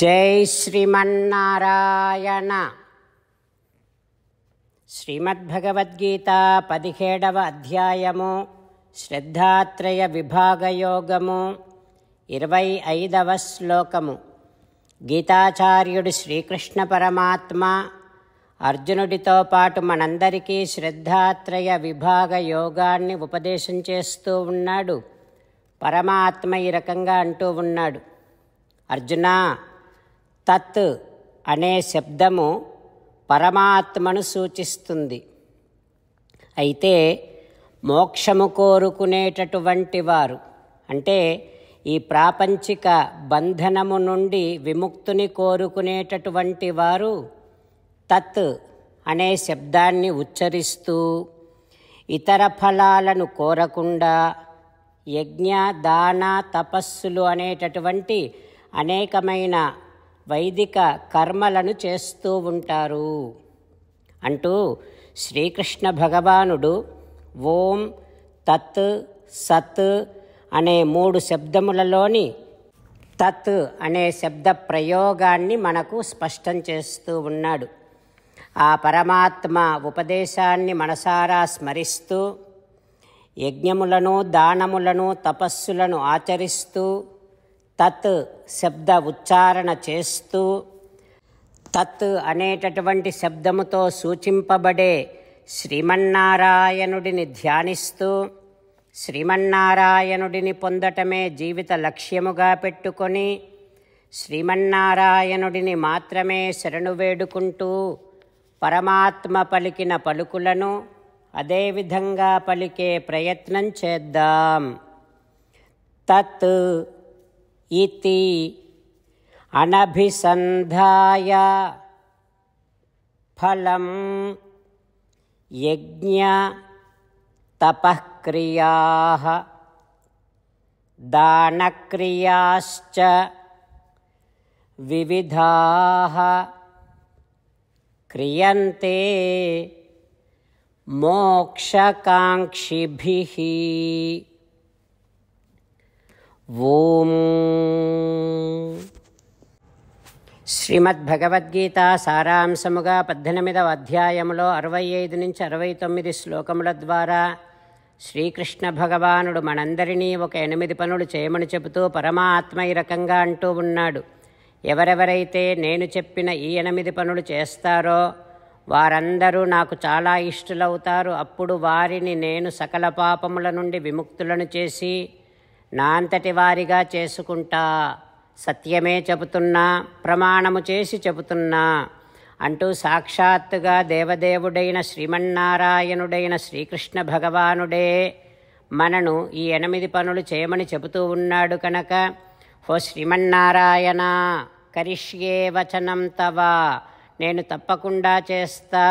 జై శ్రీమన్నారాయణ శ్రీమద్భగవద్గీత పదిహేడవ అధ్యాయము శ్రద్ధాత్రయ విభాగయోగము ఇరవై ఐదవ శ్లోకము గీతాచార్యుడు శ్రీకృష్ణ పరమాత్మ అర్జునుడితో పాటు మనందరికీ శ్రద్ధాత్రయ విభాగ యోగాన్ని ఉపదేశం చేస్తూ ఉన్నాడు పరమాత్మ ఈ రకంగా అంటూ ఉన్నాడు అర్జునా తత్ అనే శబ్దము పరమాత్మను సూచిస్తుంది అయితే మోక్షము కోరుకునేటటువంటి వారు అంటే ఈ ప్రాపంచిక బంధనము నుండి విముక్తుని కోరుకునేటటువంటి వారు తత్ అనే శబ్దాన్ని ఉచ్చరిస్తూ ఇతర ఫలాలను కోరకుండా యజ్ఞ దాన తపస్సులు అనేటటువంటి అనేకమైన వైదిక కర్మలను చేస్తూ ఉంటారు అంటూ శ్రీకృష్ణ భగవానుడు ఓం తత్ సత్ అనే మూడు శబ్దములలోని తత్ అనే శబ్ద ప్రయోగాన్ని మనకు స్పష్టం చేస్తూ ఉన్నాడు ఆ పరమాత్మ ఉపదేశాన్ని మనసారా స్మరిస్తూ యజ్ఞములను దానములను తపస్సులను ఆచరిస్తూ తత్ శబ్ద ఉచ్చారణ చేస్తూ తత్ అనేటటువంటి శబ్దముతో సూచింపబడే శ్రీమన్నారాయణుడిని ధ్యానిస్తూ శ్రీమన్నారాయణుడిని పొందటమే జీవిత లక్ష్యముగా పెట్టుకొని శ్రీమన్నారాయణుడిని మాత్రమే శరణు వేడుకుంటూ పరమాత్మ పలికిన పలుకులను అదేవిధంగా పలికే ప్రయత్నం చేద్దాం తత్ इति अनभिसन्धाय फलं यज्ञतपःक्रियाः दानक्रियाश्च विविधाः क्रियन्ते मोक्षकाङ्क्षिभिः ఓం శ్రీమద్భగవద్గీత సారాంశముగా పద్దెనిమిదవ అధ్యాయములో అరవై ఐదు నుంచి అరవై తొమ్మిది శ్లోకముల ద్వారా శ్రీకృష్ణ భగవానుడు మనందరినీ ఒక ఎనిమిది పనులు చేయమని చెబుతూ పరమాత్మ ఈ రకంగా అంటూ ఉన్నాడు ఎవరెవరైతే నేను చెప్పిన ఈ ఎనిమిది పనులు చేస్తారో వారందరూ నాకు చాలా ఇష్టలవుతారు అప్పుడు వారిని నేను సకల పాపముల నుండి విముక్తులను చేసి నా అంతటి వారిగా చేసుకుంటా సత్యమే చెబుతున్నా ప్రమాణము చేసి చెబుతున్నా అంటూ సాక్షాత్తుగా దేవదేవుడైన శ్రీమన్నారాయణుడైన శ్రీకృష్ణ భగవానుడే మనను ఈ ఎనిమిది పనులు చేయమని చెబుతూ ఉన్నాడు కనుక ఓ శ్రీమన్నారాయణ కరిష్యే వచనం తవా నేను తప్పకుండా చేస్తా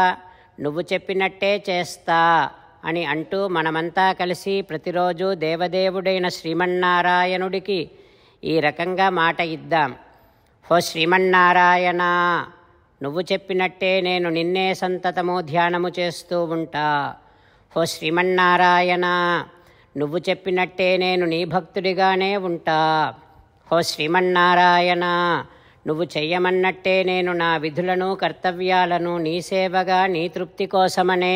నువ్వు చెప్పినట్టే చేస్తా అని అంటూ మనమంతా కలిసి ప్రతిరోజు దేవదేవుడైన శ్రీమన్నారాయణుడికి ఈ రకంగా మాట ఇద్దాం హో శ్రీమన్నారాయణ నువ్వు చెప్పినట్టే నేను నిన్నే సంతతము ధ్యానము చేస్తూ ఉంటా హో శ్రీమన్నారాయణ నువ్వు చెప్పినట్టే నేను నీ భక్తుడిగానే ఉంటా హో శ్రీమన్నారాయణ నువ్వు చెయ్యమన్నట్టే నేను నా విధులను కర్తవ్యాలను నీ సేవగా నీ తృప్తి కోసమనే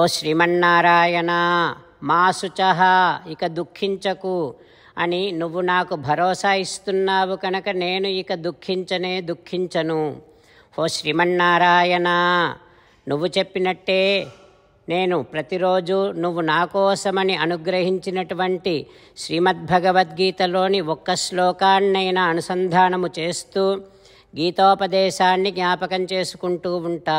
ఓ శ్రీమన్నారాయణ మా శుచహ ఇక దుఃఖించకు అని నువ్వు నాకు భరోసా ఇస్తున్నావు కనుక నేను ఇక దుఃఖించనే దుఃఖించను ఓ శ్రీమన్నారాయణ నువ్వు చెప్పినట్టే నేను ప్రతిరోజు నువ్వు నా కోసమని అనుగ్రహించినటువంటి శ్రీమద్భగవద్గీతలోని ఒక్క శ్లోకాన్నైనా అనుసంధానము చేస్తూ గీతోపదేశాన్ని జ్ఞాపకం చేసుకుంటూ ఉంటా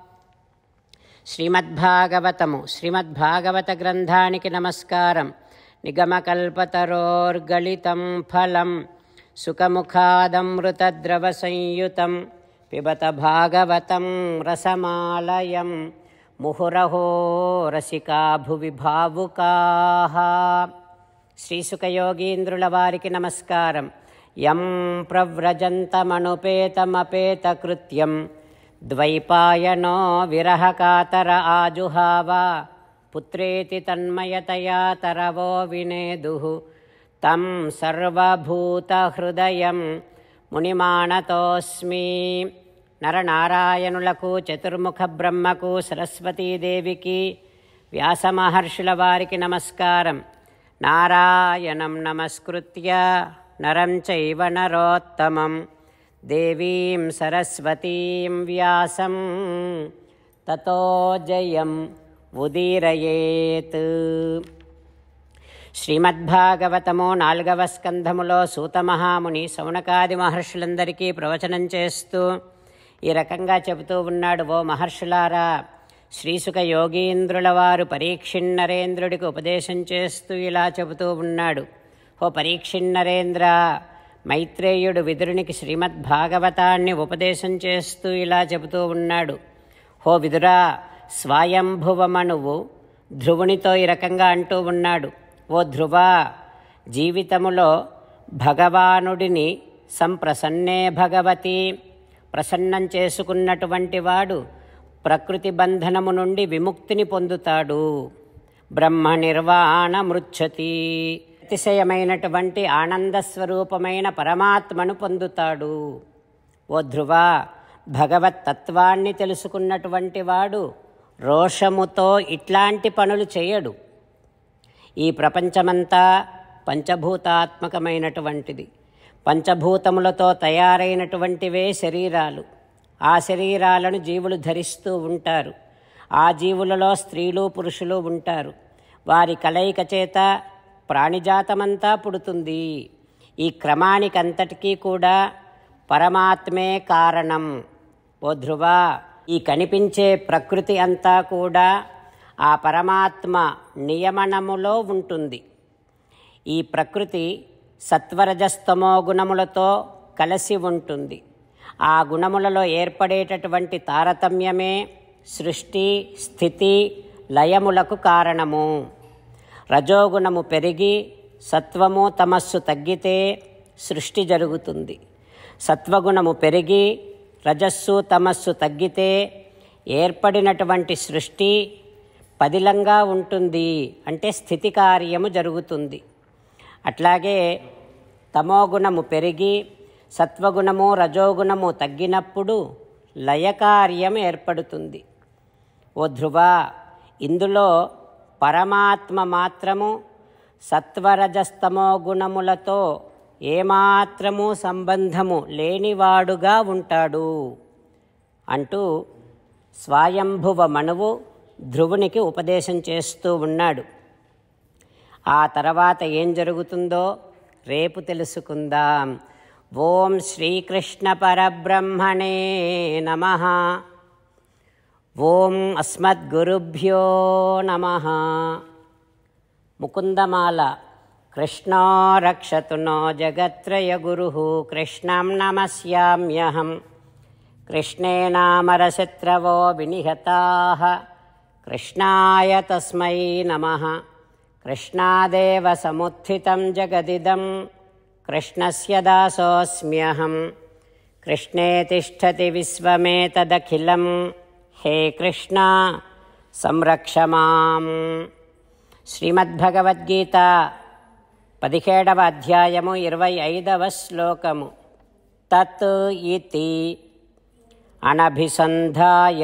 శ్రీమద్భాగవతము శ్రీమద్భాగవత గ్రంథానికి నమస్కారం నిగమకల్పతరోర్గళితం ఫలం సుఖముఖాదమృతద్రవ సంయుతం పిబత భాగవతం రసమాలయం ముహురహో రసికా భువి భావుకా శ్రీసుఖయోగీంద్రుల వారికి నమస్కారం యం ప్రవ్రజంతమనుపేతమపేతకృత్యం ద్వైపాయనో విరహకాతర ఆజుహావ పుత్రేతి తన్మయతయా తరవో వినేదు తం సర్వభూతహృదయం మునిమాణతోస్మి నరనారాయణులకు చతుర్ముఖ బ్రహ్మకు సరస్వతీదేవికి వ్యాసమహర్షుల వారికి నమస్కారం నారాయణం నమస్కృత్య నరం చైవ నరోత్తమం దేవీం సరస్వతీం వ్యాసం ततो जयम् ఉదీరయేత్ శ్రీమద్భాగవతము నాలుగవ స్కంధములో సూతమహాముని సౌనకాది మహర్షులందరికీ ప్రవచనం చేస్తూ ఈ రకంగా చెబుతూ ఉన్నాడు ఓ మహర్షులారా శ్రీసుఖ యోగీంద్రుల వారు పరీక్షిణరేంద్రుడికి ఉపదేశం చేస్తూ ఇలా చెబుతూ ఉన్నాడు ఓ పరీక్షిణరేంద్ర మైత్రేయుడు విదురునికి శ్రీమద్భాగవతాన్ని ఉపదేశం చేస్తూ ఇలా చెబుతూ ఉన్నాడు హో విదురా స్వయంభువమణువు ధ్రువునితో ఈ రకంగా అంటూ ఉన్నాడు ఓ ధ్రువా జీవితములో భగవానుడిని సంప్రసన్నే భగవతి ప్రసన్నం చేసుకున్నటువంటి వాడు ప్రకృతి బంధనము నుండి విముక్తిని పొందుతాడు బ్రహ్మ నిర్వాణ మృచ్చతి ఆనంద ఆనందస్వరూపమైన పరమాత్మను పొందుతాడు ఓ ధ్రువ భగవత్తత్వాన్ని తెలుసుకున్నటువంటి వాడు రోషముతో ఇట్లాంటి పనులు చేయడు ఈ ప్రపంచమంతా పంచభూతాత్మకమైనటువంటిది పంచభూతములతో తయారైనటువంటివే శరీరాలు ఆ శరీరాలను జీవులు ధరిస్తూ ఉంటారు ఆ జీవులలో స్త్రీలు పురుషులు ఉంటారు వారి కలయిక చేత ప్రాణిజాతమంతా పుడుతుంది ఈ క్రమానికంతటికీ కూడా పరమాత్మే కారణం ఓ ధ్రువ ఈ కనిపించే ప్రకృతి అంతా కూడా ఆ పరమాత్మ నియమనములో ఉంటుంది ఈ ప్రకృతి సత్వరజస్తమో గుణములతో కలిసి ఉంటుంది ఆ గుణములలో ఏర్పడేటటువంటి తారతమ్యమే సృష్టి స్థితి లయములకు కారణము రజోగుణము పెరిగి సత్వము తమస్సు తగ్గితే సృష్టి జరుగుతుంది సత్వగుణము పెరిగి రజస్సు తమస్సు తగ్గితే ఏర్పడినటువంటి సృష్టి పదిలంగా ఉంటుంది అంటే స్థితి కార్యము జరుగుతుంది అట్లాగే తమోగుణము పెరిగి సత్వగుణము రజోగుణము తగ్గినప్పుడు లయకార్యం ఏర్పడుతుంది ఓ ధ్రువ ఇందులో పరమాత్మ మాత్రము సత్వరజస్తమో గుణములతో ఏమాత్రము సంబంధము లేనివాడుగా ఉంటాడు అంటూ స్వయంభువ మనువు ధ్రువునికి ఉపదేశం చేస్తూ ఉన్నాడు ఆ తర్వాత ఏం జరుగుతుందో రేపు తెలుసుకుందాం ఓం శ్రీకృష్ణ పరబ్రహ్మణే నమ ओम् अस्मद्गुरुभ्यो नमः मुकुन्दमाला कृष्णो रक्षतु नो जगत्त्र य कृष्णं नमस्याम्यहं कृष्णे नामरशत्रवो विनिहताः कृष्णाय तस्मै नमः कृष्णादेव समुत्थितं जगदिदं कृष्णस्य दासोऽस्म्यहं कृष्णे तिष्ठति विश्वमेतदखिलम् हे कृष्ण संरक्ष मां श्रीमद्भगवद्गीता पधिखेडव अध्यायमु श्लोकमु तत् इति अनभिसन्धाय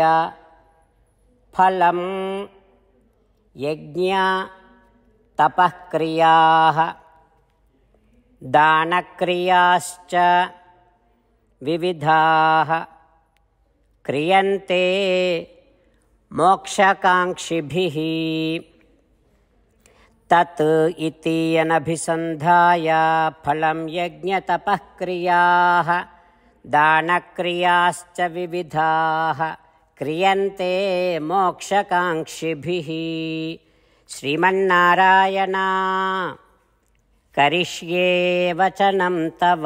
फलं यज्ञपःक्रियाः दानक्रियाश्च विविधाः क्रियन्ते मोक्षकाङ्क्षिभिः तत् इति अनभिसन्धाय फलं यज्ञतपःक्रियाः दानक्रियाश्च विविधाः क्रियन्ते मोक्षकाङ्क्षिभिः श्रीमन्नारायणा करिष्ये वचनं तव